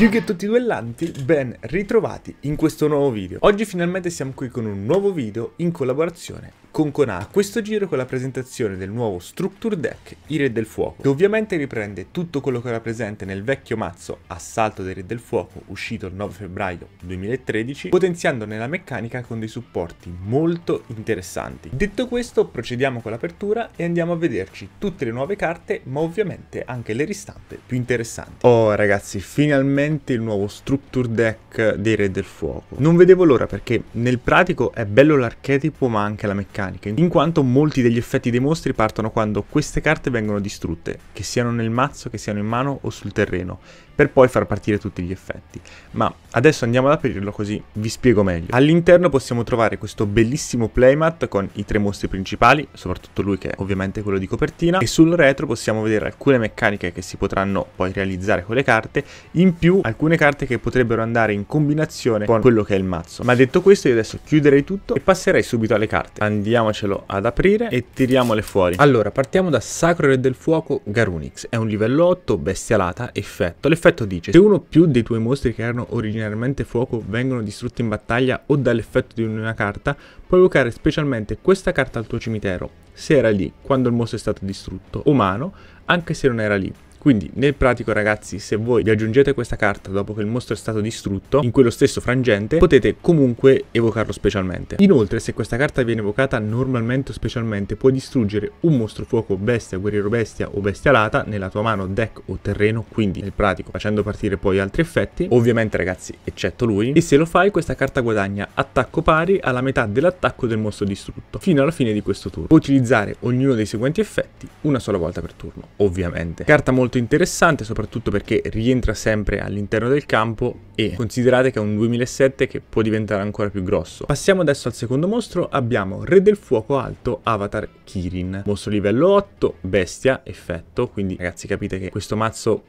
Yugi e tutti i duellanti, ben ritrovati in questo nuovo video. Oggi finalmente siamo qui con un nuovo video in collaborazione Concona a questo giro con la presentazione del nuovo Structure Deck, i Re del Fuoco, che ovviamente riprende tutto quello che era presente nel vecchio mazzo Assalto dei Re del Fuoco, uscito il 9 febbraio 2013, potenziandone la meccanica con dei supporti molto interessanti. Detto questo, procediamo con l'apertura e andiamo a vederci tutte le nuove carte, ma ovviamente anche le ristampe più interessanti. Oh ragazzi, finalmente il nuovo Structure Deck dei Re del Fuoco. Non vedevo l'ora perché nel pratico è bello l'archetipo ma anche la meccanica meccanica, in quanto molti degli effetti dei mostri partono quando queste carte vengono distrutte, che siano nel mazzo, che siano in mano o sul terreno, per poi far partire tutti gli effetti. Ma adesso andiamo ad aprirlo così vi spiego meglio. All'interno possiamo trovare questo bellissimo playmat con i tre mostri principali, soprattutto lui che è ovviamente quello di copertina, e sul retro possiamo vedere alcune meccaniche che si potranno poi realizzare con le carte, in più alcune carte che potrebbero andare in combinazione con quello che è il mazzo. Ma detto questo io adesso chiuderei tutto e passerei subito alle carte. Andiamocelo ad aprire e tiriamole fuori. Allora partiamo da Sacro Re del Fuoco Garunix, è un livello 8, bestialata, effetto. L'effetto L'effetto dice, se uno o più dei tuoi mostri che erano originariamente fuoco vengono distrutti in battaglia o dall'effetto di una carta, puoi evocare specialmente questa carta al tuo cimitero, se era lì quando il mostro è stato distrutto, o mano, anche se non era lì. Quindi nel pratico ragazzi se voi vi aggiungete questa carta dopo che il mostro è stato distrutto in quello stesso frangente potete comunque evocarlo specialmente. Inoltre se questa carta viene evocata normalmente o specialmente puoi distruggere un mostro fuoco bestia, guerriero bestia o bestia alata nella tua mano, deck o terreno quindi nel pratico facendo partire poi altri effetti ovviamente ragazzi eccetto lui e se lo fai questa carta guadagna attacco pari alla metà dell'attacco del mostro distrutto fino alla fine di questo turno. Puoi utilizzare ognuno dei seguenti effetti una sola volta per turno ovviamente. Carta molto molto interessante soprattutto perché rientra sempre all'interno del campo e considerate che è un 2007 che può diventare ancora più grosso. Passiamo adesso al secondo mostro, abbiamo Re del Fuoco Alto Avatar Kirin, mostro livello 8, bestia, effetto, quindi ragazzi capite che questo mazzo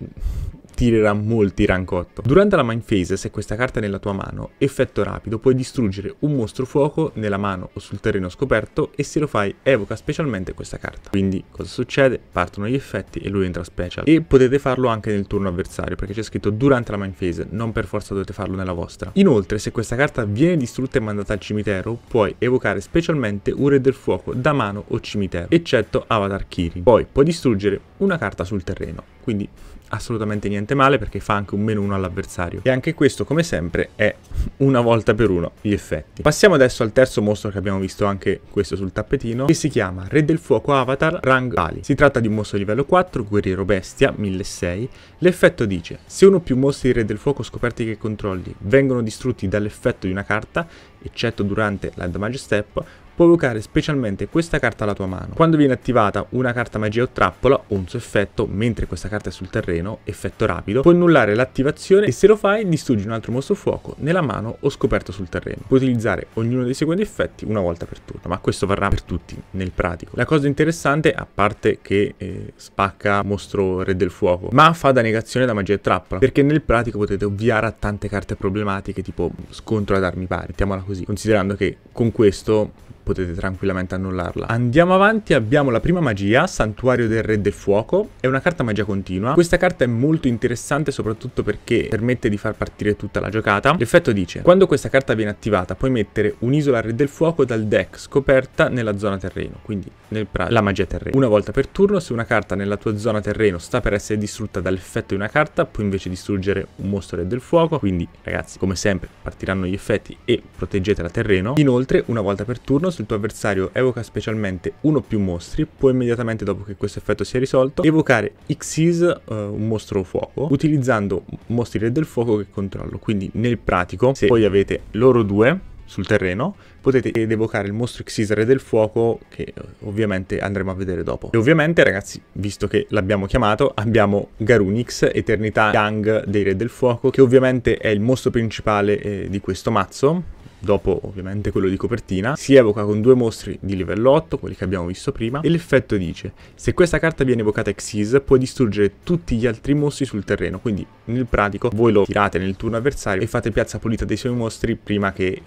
tirerà molti rancotto. Durante la mind phase, se questa carta è nella tua mano, effetto rapido, puoi distruggere un mostro fuoco nella mano o sul terreno scoperto e se lo fai evoca specialmente questa carta. Quindi cosa succede? Partono gli effetti e lui entra special. E potete farlo anche nel turno avversario perché c'è scritto durante la mind phase, non per forza dovete farlo nella vostra. Inoltre se questa carta viene distrutta e mandata al cimitero, puoi evocare specialmente un re del fuoco da mano o cimitero, eccetto Avatar Kiri. Poi puoi distruggere una carta sul terreno, quindi assolutamente niente particolarmente male perché fa anche un meno 1 all'avversario. E anche questo, come sempre, è una volta per uno gli effetti. Passiamo adesso al terzo mostro che abbiamo visto anche questo sul tappetino, che si chiama Re del Fuoco Avatar Rang Ali. Si tratta di un mostro livello 4, guerriero bestia, 1006. L'effetto dice, se uno o più mostri di Re del Fuoco scoperti che controlli vengono distrutti dall'effetto di una carta, eccetto durante la damage step, puoi evocare specialmente questa carta alla tua mano. Quando viene attivata una carta magia o trappola o un suo effetto, mentre questa carta è sul terreno, effetto rapido, puoi annullare l'attivazione e se lo fai distruggi un altro mostro fuoco nella mano o scoperto sul terreno. Puoi utilizzare ognuno dei secondi effetti una volta per turno, ma questo varrà per tutti nel pratico. La cosa interessante, a parte che eh, spacca mostro re del fuoco, ma fa da negazione da magia e trappola, perché nel pratico potete ovviare a tante carte problematiche tipo scontro ad armi pari, mettiamola così, considerando che con questo potete tranquillamente annullarla. Andiamo avanti, abbiamo la prima magia, Santuario del Re del Fuoco, è una carta magia continua. Questa carta è molto interessante soprattutto perché permette di far partire tutta la giocata. L'effetto dice, quando questa carta viene attivata puoi mettere un'isola Re del Fuoco dal deck scoperta nella zona terreno, quindi nel la magia terreno. Una volta per turno, se una carta nella tua zona terreno sta per essere distrutta dall'effetto di una carta, puoi invece distruggere un mostro Re del Fuoco, quindi ragazzi come sempre partiranno gli effetti e proteggete la terreno. Inoltre una volta per turno se il tuo avversario evoca specialmente uno o più mostri, può immediatamente dopo che questo effetto sia risolto evocare Xyz, eh, un mostro fuoco, utilizzando mostri re del fuoco che controllo. Quindi nel pratico, se poi avete loro due, sul terreno, potete ed evocare il mostro Xyz re del fuoco che eh, ovviamente andremo a vedere dopo. E ovviamente ragazzi, visto che l'abbiamo chiamato, abbiamo Garunix, Eternità Gang dei Re del Fuoco, che ovviamente è il mostro principale eh, di questo mazzo, dopo ovviamente quello di copertina, si evoca con due mostri di livello 8, quelli che abbiamo visto prima, e l'effetto dice se questa carta viene evocata Xyz può distruggere tutti gli altri mostri sul terreno, quindi nel pratico voi lo tirate nel turno avversario e fate piazza pulita dei suoi mostri prima che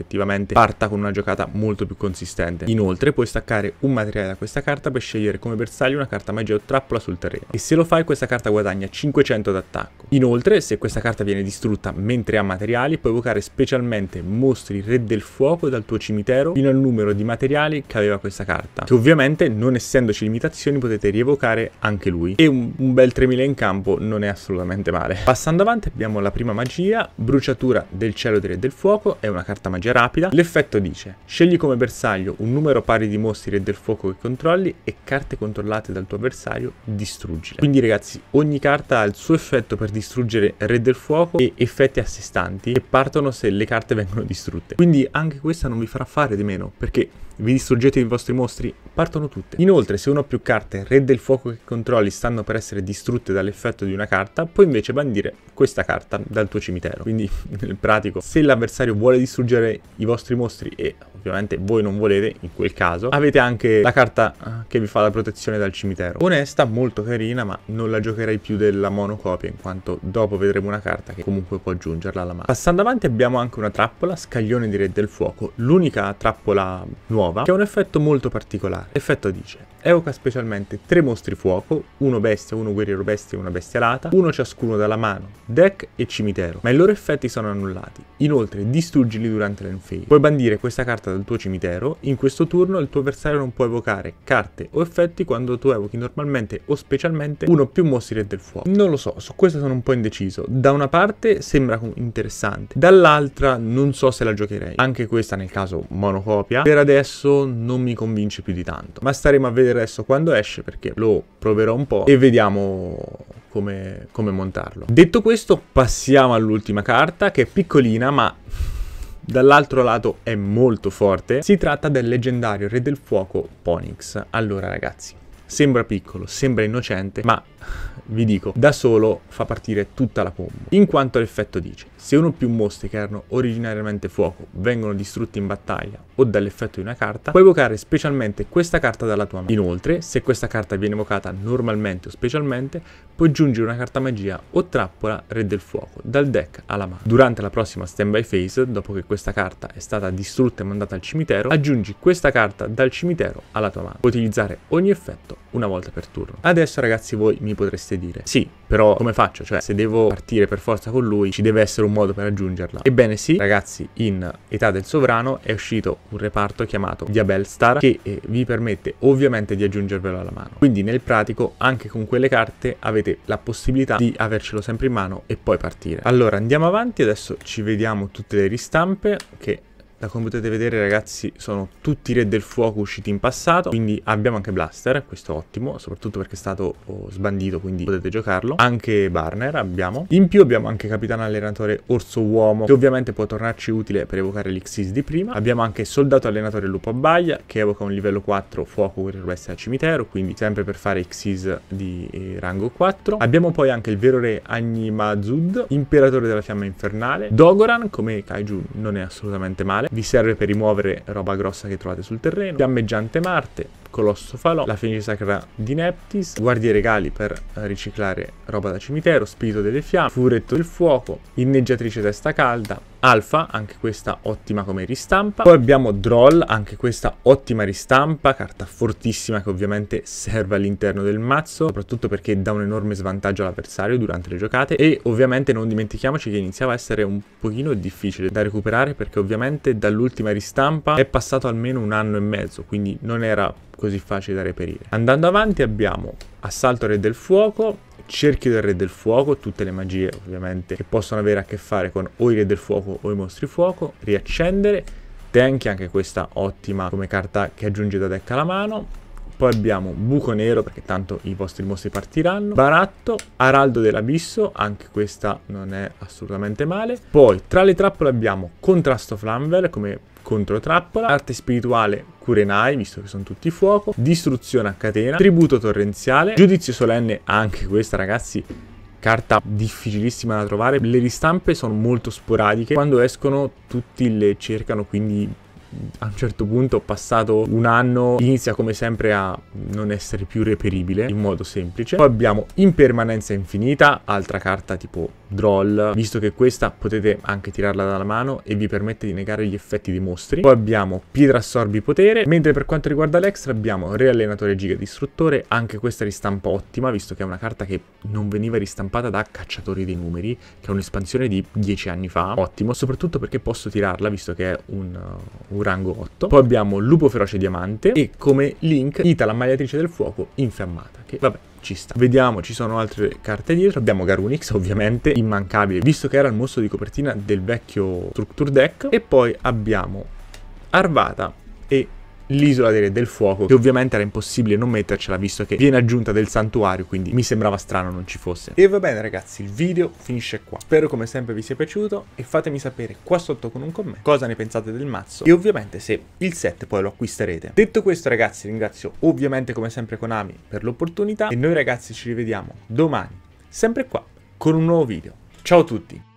effettivamente parta con una giocata molto più consistente. Inoltre puoi staccare un materiale da questa carta per scegliere come bersaglio una carta magia o trappola sul terreno. E se lo fai questa carta guadagna 500 d'attacco. Inoltre se questa carta viene distrutta mentre ha materiali puoi evocare specialmente mostri re del fuoco dal tuo cimitero fino al numero di materiali che aveva questa carta. Che ovviamente non essendoci limitazioni potete rievocare anche lui. E un, un bel 3000 in campo non è assolutamente male. Passando avanti abbiamo la prima magia, bruciatura del cielo del re del fuoco, è una carta magia strategia rapida, l'effetto dice scegli come bersaglio un numero pari di mostri e del fuoco che controlli e carte controllate dal tuo avversario distruggile. Quindi ragazzi ogni carta ha il suo effetto per distruggere re del fuoco e effetti a sé stanti che partono se le carte vengono distrutte. Quindi anche questa non vi farà fare di meno perché vi distruggete i vostri mostri, partono tutte. Inoltre, se uno o più carte Re del Fuoco che controlli stanno per essere distrutte dall'effetto di una carta, puoi invece bandire questa carta dal tuo cimitero. Quindi, nel pratico, se l'avversario vuole distruggere i vostri mostri e ovviamente voi non volete, in quel caso, avete anche la carta eh, che vi fa la protezione dal cimitero. Onesta, molto carina, ma non la giocherei più della monocopia, in quanto dopo vedremo una carta che comunque può aggiungerla alla mano. Passando avanti abbiamo anche una trappola, Scaglione di Re del Fuoco, l'unica trappola nuova nuova che ha un effetto molto particolare. L'effetto dice, evoca specialmente tre mostri fuoco, uno bestia, uno guerriero bestia e una bestia alata, uno ciascuno dalla mano, deck e cimitero, ma i loro effetti sono annullati. Inoltre, distruggili durante l'enfade. Puoi bandire questa carta dal tuo cimitero, in questo turno il tuo avversario non può evocare carte o effetti quando tu evochi normalmente o specialmente uno o più mostri del fuoco. Non lo so, su questo sono un po' indeciso. Da una parte sembra interessante, dall'altra non so se la giocherei. Anche questa nel caso monocopia. Per adesso adesso non mi convince più di tanto. Ma staremo a vedere adesso quando esce perché lo proverò un po' e vediamo come, come montarlo. Detto questo passiamo all'ultima carta che è piccolina ma dall'altro lato è molto forte. Si tratta del leggendario Re del Fuoco Ponix. Allora ragazzi, Sembra piccolo, sembra innocente, ma vi dico, da solo fa partire tutta la pompa. In quanto l'effetto dice, se uno o più mostri che erano originariamente fuoco vengono distrutti in battaglia o dall'effetto di una carta, puoi evocare specialmente questa carta dalla tua mano. Inoltre, se questa carta viene evocata normalmente o specialmente, puoi aggiungere una carta magia o trappola re del fuoco dal deck alla mano. Durante la prossima standby phase, dopo che questa carta è stata distrutta e mandata al cimitero, aggiungi questa carta dal cimitero alla tua mano. Puoi utilizzare ogni effetto una volta per turno. Adesso ragazzi voi mi potreste dire, sì, però come faccio? Cioè se devo partire per forza con lui ci deve essere un modo per raggiungerla. Ebbene sì, ragazzi, in Età del Sovrano è uscito un reparto chiamato Diabelstar che eh, vi permette ovviamente di aggiungervelo alla mano. Quindi nel pratico anche con quelle carte avete la possibilità di avercelo sempre in mano e poi partire. Allora andiamo avanti, adesso ci vediamo tutte le ristampe che da come potete vedere ragazzi sono tutti re del fuoco usciti in passato, quindi abbiamo anche Blaster, questo è ottimo, soprattutto perché è stato oh, sbandito, quindi potete giocarlo. Anche Barner abbiamo. In più abbiamo anche Capitano Allenatore Orso Uomo, che ovviamente può tornarci utile per evocare l'Ixis di prima. Abbiamo anche Soldato Allenatore Lupo Abbaia, che evoca un livello 4 fuoco che resta al cimitero, quindi sempre per fare Xyz di eh, rango 4. Abbiamo poi anche il vero re Agnimazud, Imperatore della Fiamma Infernale. Dogoran, come Kaiju, non è assolutamente male vi serve per rimuovere roba grossa che trovate sul terreno, fiammeggiante Marte, Colosso Falò, la Fenice Sacra di Neptis, Guardie Regali per eh, riciclare roba da cimitero, Spirito delle Fiamme, Furetto del Fuoco, Inneggiatrice Testa Calda, Alfa, anche questa ottima come ristampa. Poi abbiamo Droll, anche questa ottima ristampa, carta fortissima che ovviamente serve all'interno del mazzo, soprattutto perché dà un enorme svantaggio all'avversario durante le giocate e ovviamente non dimentichiamoci che iniziava a essere un pochino difficile da recuperare perché ovviamente dall'ultima ristampa è passato almeno un anno e mezzo, quindi non era così facile da reperire. Andando avanti abbiamo Assalto Re del Fuoco, cerchio del re del fuoco, tutte le magie ovviamente che possono avere a che fare con o i re del fuoco o i mostri fuoco, riaccendere, Tenchi anche questa ottima come carta che aggiunge da deck alla mano, poi abbiamo Buco Nero, perché tanto i vostri mostri partiranno. Baratto, Araldo dell'Abisso, anche questa non è assolutamente male. Poi tra le trappole abbiamo Contrasto Flamver, come controtrappola, arte spirituale Kurenai, visto che sono tutti fuoco, distruzione a catena, tributo torrenziale, giudizio solenne, anche questa ragazzi carta difficilissima da trovare, le ristampe sono molto sporadiche, quando escono tutti le cercano quindi a un certo punto, passato un anno, inizia come sempre a non essere più reperibile in modo semplice. Poi abbiamo Impermanenza Infinita, altra carta tipo Droll, visto che questa potete anche tirarla dalla mano e vi permette di negare gli effetti dei mostri. Poi abbiamo Pietra Assorbi Potere, mentre per quanto riguarda l'extra abbiamo Reallenatore Giga Distruttore, anche questa ristampa ottima, visto che è una carta che non veniva ristampata da Cacciatori dei Numeri, che è un'espansione di 10 anni fa, ottimo, soprattutto perché posso tirarla, visto che è un, un un rango 8. Poi abbiamo Lupo Feroce Diamante e come Link Ita la Magliatrice del Fuoco Infiammata, che vabbè ci sta. Vediamo, ci sono altre carte dietro. Abbiamo Garunix, ovviamente, immancabile, visto che era il mostro di copertina del vecchio Structure Deck. E poi abbiamo Arvata, l'isola dei re del fuoco, che ovviamente era impossibile non mettercela visto che viene aggiunta del santuario, quindi mi sembrava strano non ci fosse. E va bene ragazzi, il video finisce qua. Spero come sempre vi sia piaciuto e fatemi sapere qua sotto con un commento cosa ne pensate del mazzo e ovviamente se il set poi lo acquisterete. Detto questo ragazzi ringrazio ovviamente come sempre Konami per l'opportunità e noi ragazzi ci rivediamo domani, sempre qua, con un nuovo video. Ciao a tutti!